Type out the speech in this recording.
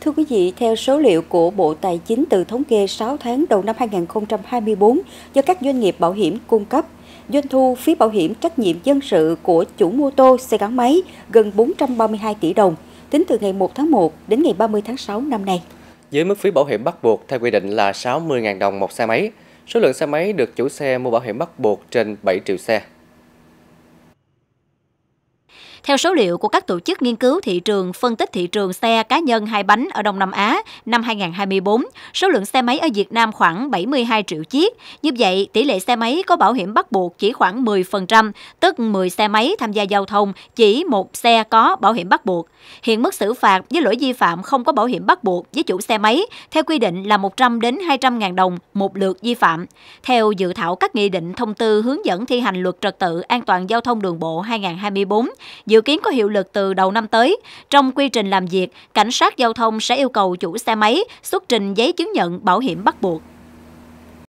Thưa quý vị, theo số liệu của Bộ Tài chính từ thống kê 6 tháng đầu năm 2024 do các doanh nghiệp bảo hiểm cung cấp, doanh thu phí bảo hiểm trách nhiệm dân sự của chủ mô tô xe gắn máy gần 432 tỷ đồng, tính từ ngày 1 tháng 1 đến ngày 30 tháng 6 năm nay. Với mức phí bảo hiểm bắt buộc theo quy định là 60.000 đồng một xe máy, số lượng xe máy được chủ xe mua bảo hiểm bắt buộc trên 7 triệu xe. Theo số liệu của các tổ chức nghiên cứu thị trường phân tích thị trường xe cá nhân hai bánh ở Đông Nam Á năm 2024, số lượng xe máy ở Việt Nam khoảng 72 triệu chiếc. Như vậy, tỷ lệ xe máy có bảo hiểm bắt buộc chỉ khoảng 10%, tức 10 xe máy tham gia giao thông chỉ một xe có bảo hiểm bắt buộc. Hiện mức xử phạt với lỗi vi phạm không có bảo hiểm bắt buộc với chủ xe máy theo quy định là 100 đến 200 ngàn đồng một lượt vi phạm. Theo dự thảo các nghị định thông tư hướng dẫn thi hành luật trật tự an toàn giao thông đường bộ 2024, dự dự kiến có hiệu lực từ đầu năm tới. Trong quy trình làm việc, cảnh sát giao thông sẽ yêu cầu chủ xe máy xuất trình giấy chứng nhận bảo hiểm bắt buộc.